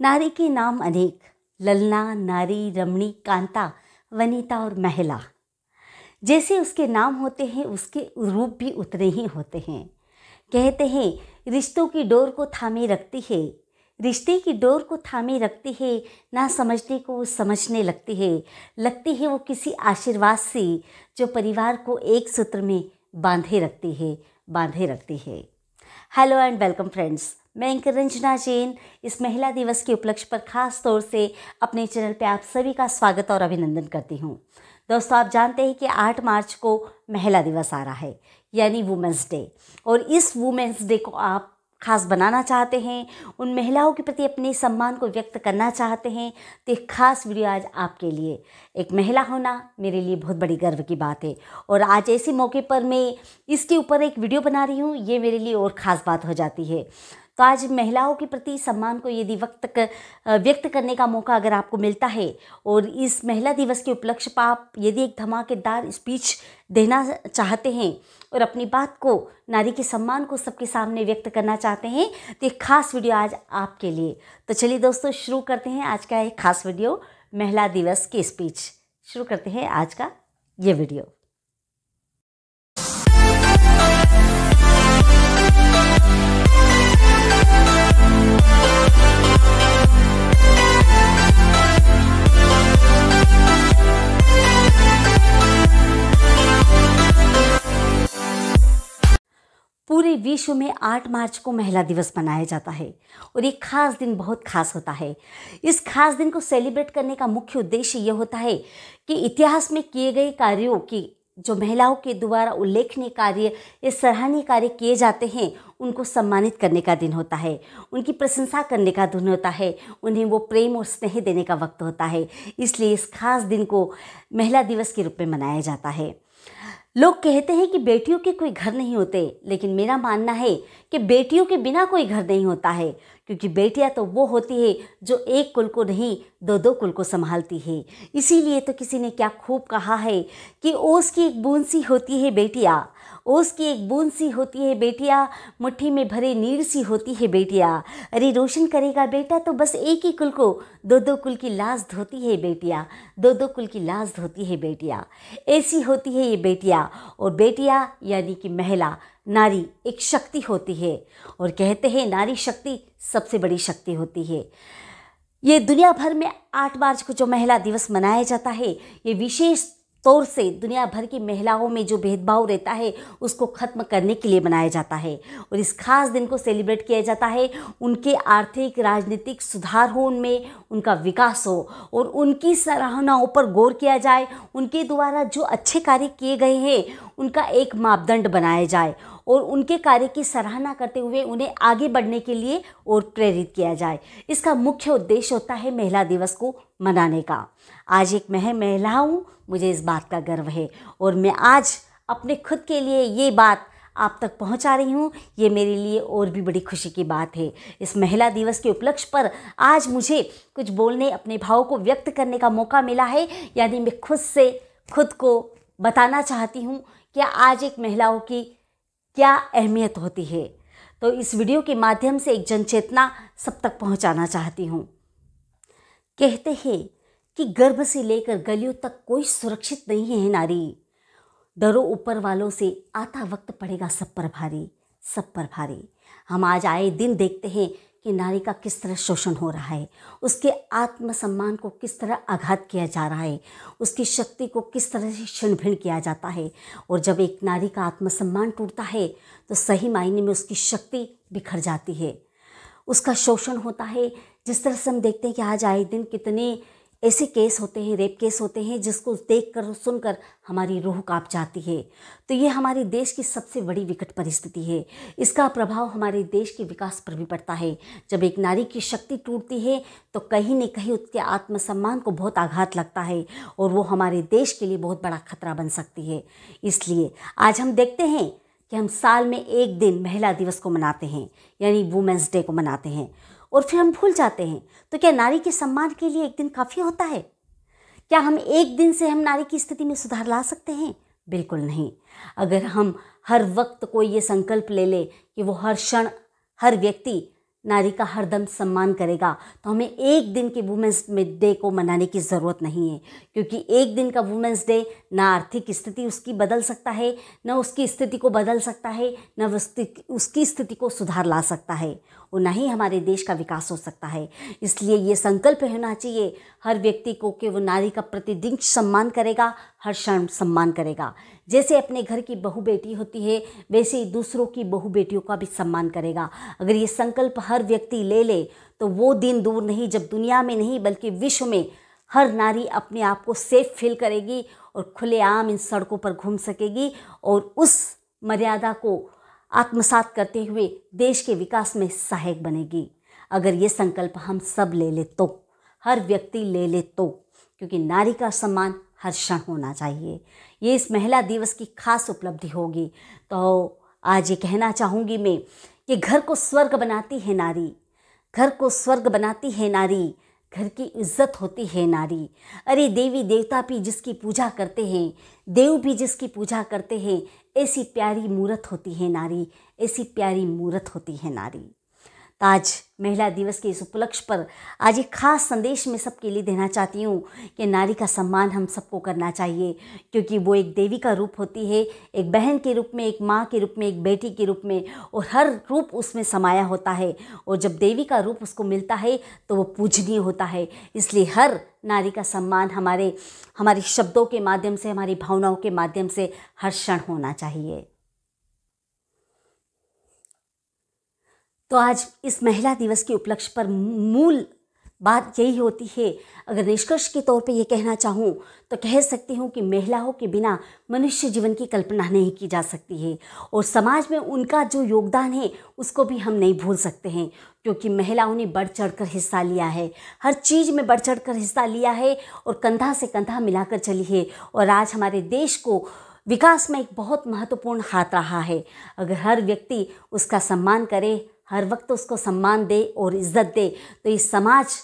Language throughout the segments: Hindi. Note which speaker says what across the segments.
Speaker 1: नारी के नाम अनेक ललना नारी रमणी कांता वनिता और महिला जैसे उसके नाम होते हैं उसके रूप भी उतने ही होते हैं कहते हैं रिश्तों की डोर को थामे रखती है रिश्ते की डोर को थामे रखती है ना समझने को समझने लगती है लगती है वो किसी आशीर्वाद से जो परिवार को एक सूत्र में बांधे रखती है बांधे रखती है हेलो एंड वेलकम फ्रेंड्स मैं एंकर रंजना जैन इस महिला दिवस के उपलक्ष्य पर खास तौर से अपने चैनल पर आप सभी का स्वागत और अभिनंदन करती हूँ दोस्तों आप जानते हैं कि 8 मार्च को महिला दिवस आ रहा है यानी वुमेंस डे और इस वुमेंस डे को आप खास बनाना चाहते हैं उन महिलाओं के प्रति अपने सम्मान को व्यक्त करना चाहते हैं तो एक खास वीडियो आज आपके लिए एक महिला होना मेरे लिए बहुत बड़ी गर्व की बात है और आज ऐसे मौके पर मैं इसके ऊपर एक वीडियो बना रही हूँ ये मेरे लिए और ख़ास बात हो जाती है तो आज महिलाओं के प्रति सम्मान को यदि वक्त कर, व्यक्त करने का मौका अगर आपको मिलता है और इस महिला दिवस के उपलक्ष्य पर आप यदि एक धमाकेदार स्पीच देना चाहते हैं और अपनी बात को नारी के सम्मान को सबके सामने व्यक्त करना चाहते हैं तो एक खास वीडियो आज आपके लिए तो चलिए दोस्तों शुरू करते हैं आज का एक खास वीडियो महिला दिवस की स्पीच शुरू करते हैं आज का ये वीडियो पूरे विश्व में 8 मार्च को महिला दिवस मनाया जाता है और ये खास दिन बहुत खास होता है इस खास दिन को सेलिब्रेट करने का मुख्य उद्देश्य ये होता है कि इतिहास में किए गए कार्यों की जो महिलाओं के द्वारा उल्लेखनीय कार्य या सराहनीय कार्य किए जाते हैं उनको सम्मानित करने का दिन होता है उनकी प्रशंसा करने का दिन होता है उन्हें वो प्रेम और स्नेह देने का वक्त होता है इसलिए इस खास दिन को महिला दिवस के रूप में मनाया जाता है लोग कहते हैं कि बेटियों के कोई घर नहीं होते लेकिन मेरा मानना है कि बेटियों के बिना कोई घर नहीं होता है क्योंकि बेटियां तो वो होती है जो एक कुल को नहीं दो दो कुल को संभालती है इसीलिए तो किसी ने क्या खूब कहा है कि ओस की एक बूंद सी होती है बेटिया ओस की एक बूंद सी होती है बेटिया मुट्ठी में भरे नीर सी होती है बेटिया अरे रोशन करेगा बेटा तो बस एक ही कुल को दो दो कुल की लाज धोती है बेटिया दो दो कुल की लाज धोती है बेटिया ऐसी होती है ये बेटिया और बेटिया यानी कि महिला नारी एक शक्ति होती है और कहते हैं नारी शक्ति सबसे बड़ी शक्ति होती है ये दुनिया भर में आठ मार्च को जो महिला दिवस मनाया जाता है ये विशेष तौर से दुनिया भर की महिलाओं में जो भेदभाव रहता है उसको ख़त्म करने के लिए मनाया जाता है और इस खास दिन को सेलिब्रेट किया जाता है उनके आर्थिक राजनीतिक सुधार हो उनमें उनका विकास हो और उनकी सराहनाओं पर गौर किया जाए उनके द्वारा जो अच्छे कार्य किए गए हैं उनका एक मापदंड बनाया जाए और उनके कार्य की सराहना करते हुए उन्हें आगे बढ़ने के लिए और प्रेरित किया जाए इसका मुख्य उद्देश्य होता है महिला दिवस को मनाने का आज एक मैं महिला हूँ मुझे इस बात का गर्व है और मैं आज अपने खुद के लिए ये बात आप तक पहुंचा रही हूं ये मेरे लिए और भी बड़ी खुशी की बात है इस महिला दिवस के उपलक्ष्य पर आज मुझे कुछ बोलने अपने भाव को व्यक्त करने का मौका मिला है यानी मैं खुद से खुद को बताना चाहती हूँ कि आज एक महिलाओं की क्या अहमियत होती है तो इस वीडियो के माध्यम से एक जनचेतना सब तक पहुंचाना चाहती हूं। कहते हैं कि गर्भ से लेकर गलियों तक कोई सुरक्षित नहीं है नारी डरो ऊपर वालों से आता वक्त पड़ेगा सब पर भारी सब पर भारी हम आज आए दिन देखते हैं कि नारी का किस तरह शोषण हो रहा है उसके आत्मसम्मान को किस तरह आघात किया जा रहा है उसकी शक्ति को किस तरह से क्षण भिण किया जाता है और जब एक नारी का आत्मसम्मान टूटता है तो सही मायने में उसकी शक्ति बिखर जाती है उसका शोषण होता है जिस तरह से हम देखते हैं कि आज आए दिन कितने ऐसे केस होते हैं रेप केस होते हैं जिसको देख कर सुनकर हमारी रूह कांप जाती है तो ये हमारे देश की सबसे बड़ी विकट परिस्थिति है इसका प्रभाव हमारे देश के विकास पर भी पड़ता है जब एक नारी की शक्ति टूटती है तो कहीं न कहीं उसके आत्मसम्मान को बहुत आघात लगता है और वो हमारे देश के लिए बहुत बड़ा खतरा बन सकती है इसलिए आज हम देखते हैं कि हम साल में एक दिन महिला दिवस को मनाते हैं यानी वुमेंस डे को मनाते हैं और फिर हम भूल जाते हैं तो क्या नारी के सम्मान के लिए एक दिन काफ़ी होता है क्या हम एक दिन से हम नारी की स्थिति में सुधार ला सकते हैं बिल्कुल नहीं अगर हम हर वक्त कोई ये संकल्प ले ले कि वो हर क्षण हर व्यक्ति नारी का हरदम सम्मान करेगा तो हमें एक दिन के वुमेंस डे को मनाने की ज़रूरत नहीं है क्योंकि एक दिन का वुमेंस डे ना आर्थिक स्थिति उसकी बदल सकता है ना उसकी स्थिति को बदल सकता है ना उसकी स्थिति को सुधार ला सकता है ना ही हमारे देश का विकास हो सकता है इसलिए ये संकल्प होना चाहिए हर व्यक्ति को कि वो नारी का प्रतिदिन सम्मान करेगा हर क्षण सम्मान करेगा जैसे अपने घर की बहू बेटी होती है वैसे ही दूसरों की बहू बेटियों का भी सम्मान करेगा अगर ये संकल्प हर व्यक्ति ले ले तो वो दिन दूर नहीं जब दुनिया में नहीं बल्कि विश्व में हर नारी अपने आप को सेफ फील करेगी और खुलेआम इन सड़कों पर घूम सकेगी और उस मर्यादा को आत्मसात करते हुए देश के विकास में सहायक बनेगी अगर ये संकल्प हम सब ले ले तो हर व्यक्ति ले ले तो क्योंकि नारी का सम्मान हर क्षण होना चाहिए ये इस महिला दिवस की खास उपलब्धि होगी तो आज ये कहना चाहूँगी मैं कि घर को स्वर्ग बनाती है नारी घर को स्वर्ग बनाती है नारी घर की इज्जत होती है नारी अरे देवी देवता भी जिसकी पूजा करते हैं देव भी जिसकी पूजा करते हैं ऐसी प्यारी मूरत होती है नारी ऐसी प्यारी मूरत होती है नारी ताज महिला दिवस के इस उपलक्ष्य पर आज एक खास संदेश मैं सबके लिए देना चाहती हूँ कि नारी का सम्मान हम सबको करना चाहिए क्योंकि वो एक देवी का रूप होती है एक बहन के रूप में एक माँ के रूप में एक बेटी के रूप में और हर रूप उसमें समाया होता है और जब देवी का रूप उसको मिलता है तो वो पूजनीय होता है इसलिए हर नारी का सम्मान हमारे हमारे शब्दों के माध्यम से हमारी भावनाओं के माध्यम से हर क्षण होना चाहिए तो आज इस महिला दिवस के उपलक्ष्य पर मूल बात यही होती है अगर निष्कर्ष के तौर पे ये कहना चाहूँ तो कह सकती हूँ कि महिलाओं के बिना मनुष्य जीवन की कल्पना नहीं की जा सकती है और समाज में उनका जो योगदान है उसको भी हम नहीं भूल सकते हैं क्योंकि महिलाओं ने बढ़ चढ़ कर हिस्सा लिया है हर चीज़ में बढ़ चढ़ कर हिस्सा लिया है और कंधा से कंधा मिलाकर चली है और आज हमारे देश को विकास में एक बहुत महत्वपूर्ण हाथ रहा है अगर हर व्यक्ति उसका सम्मान करे हर वक्त उसको सम्मान दे और इज्जत दे तो ये समाज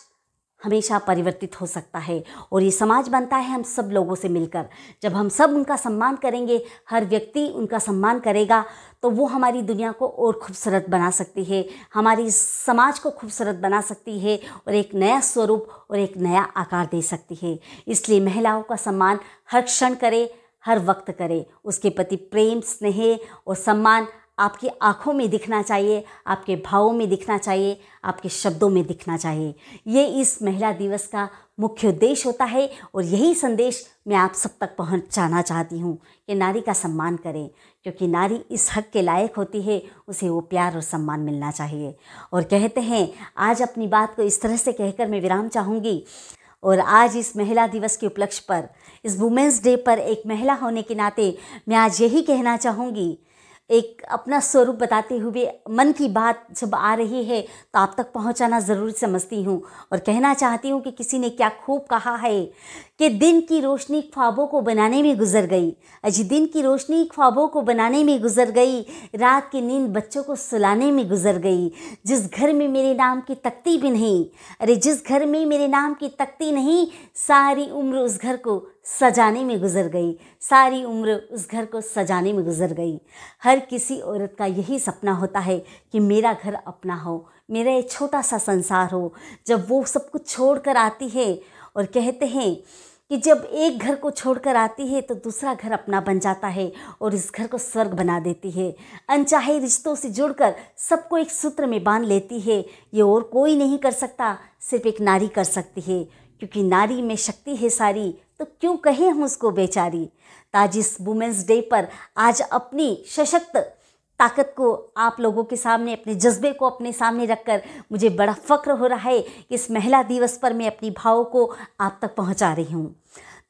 Speaker 1: हमेशा परिवर्तित हो सकता है और ये समाज बनता है हम सब लोगों से मिलकर जब हम सब उनका सम्मान करेंगे हर व्यक्ति उनका सम्मान करेगा तो वो हमारी दुनिया को और खूबसूरत बना सकती है हमारी समाज को खूबसूरत बना सकती है और एक नया स्वरूप और एक नया आकार दे सकती है इसलिए महिलाओं का सम्मान हर क्षण करे हर वक्त करे उसके प्रति प्रेम स्नेह और सम्मान आपकी आँखों में दिखना चाहिए आपके भावों में दिखना चाहिए आपके शब्दों में दिखना चाहिए ये इस महिला दिवस का मुख्य उद्देश्य होता है और यही संदेश मैं आप सब तक पहुंचाना चाहती हूँ कि नारी का सम्मान करें क्योंकि नारी इस हक के लायक होती है उसे वो प्यार और सम्मान मिलना चाहिए और कहते हैं आज अपनी बात को इस तरह से कहकर मैं विराम चाहूँगी और आज इस महिला दिवस के उपलक्ष्य पर इस वुमेंस डे पर एक महिला होने के नाते मैं आज यही कहना चाहूँगी एक अपना स्वरूप बताते हुए मन की बात जब आ रही है तो आप तक पहुंचाना ज़रूर समझती हूँ और कहना चाहती हूँ कि किसी ने क्या खूब कहा है कि दिन की रोशनी ख्वाबों को बनाने में गुजर गई अजय दिन की रोशनी ख्वाबों को बनाने में गुजर गई रात की नींद बच्चों को सुलाने में गुजर गई जिस घर में मेरे नाम की तख्ती भी नहीं अरे जिस घर में मेरे नाम की तख्ती नहीं सारी उम्र उस घर को सजाने में गुजर गई सारी उम्र उस घर को सजाने में गुजर गई हर किसी औरत का यही सपना होता है कि मेरा घर अपना हो मेरा ये छोटा सा संसार हो जब वो सब कुछ छोड़ कर आती है और कहते हैं कि जब एक घर को छोड़कर आती है तो दूसरा घर अपना बन जाता है और इस घर को स्वर्ग बना देती है अनचाहे रिश्तों से जुड़कर सबको एक सूत्र में बांध लेती है ये और कोई नहीं कर सकता सिर्फ एक नारी कर सकती है क्योंकि नारी में शक्ति है सारी तो क्यों कहें हम उसको बेचारी ताज इस वुमेंस डे पर आज अपनी सशक्त ताकत को आप लोगों के सामने अपने जज्बे को अपने सामने रखकर मुझे बड़ा फ़क्र हो रहा है कि इस महिला दिवस पर मैं अपनी भावों को आप तक पहुंचा रही हूँ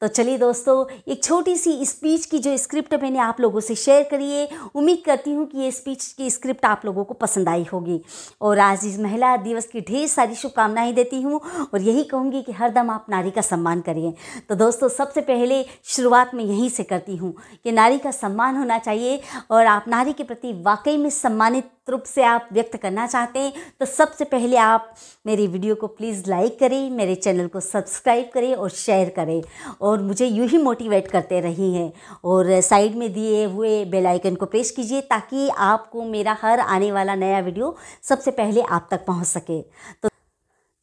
Speaker 1: तो चलिए दोस्तों एक छोटी सी स्पीच की जो स्क्रिप्ट मैंने आप लोगों से शेयर करी है उम्मीद करती हूँ कि ये स्पीच की स्क्रिप्ट आप लोगों को पसंद आई होगी और आज इस महिला दिवस की ढेर सारी शुभकामनाएँ देती हूँ और यही कहूँगी कि हरदम आप नारी का सम्मान करिए तो दोस्तों सबसे पहले शुरुआत में यहीं से करती हूँ कि नारी का सम्मान होना चाहिए और आप नारी के प्रति वाकई में सम्मानित रूप से आप व्यक्त करना चाहते हैं तो सबसे पहले आप मेरी वीडियो को प्लीज़ लाइक करें मेरे चैनल को सब्सक्राइब करें और शेयर करें और मुझे यूँ ही मोटिवेट करते रही हैं और साइड में दिए हुए बेल आइकन को प्रेस कीजिए ताकि आपको मेरा हर आने वाला नया वीडियो सबसे पहले आप तक पहुँच सके तो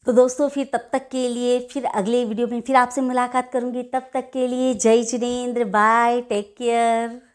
Speaker 1: तो दोस्तों फिर तब तक के लिए फिर अगले वीडियो में फिर आपसे मुलाकात करूँगी तब तक के लिए जय जिनेन्द्र बाय टेक केयर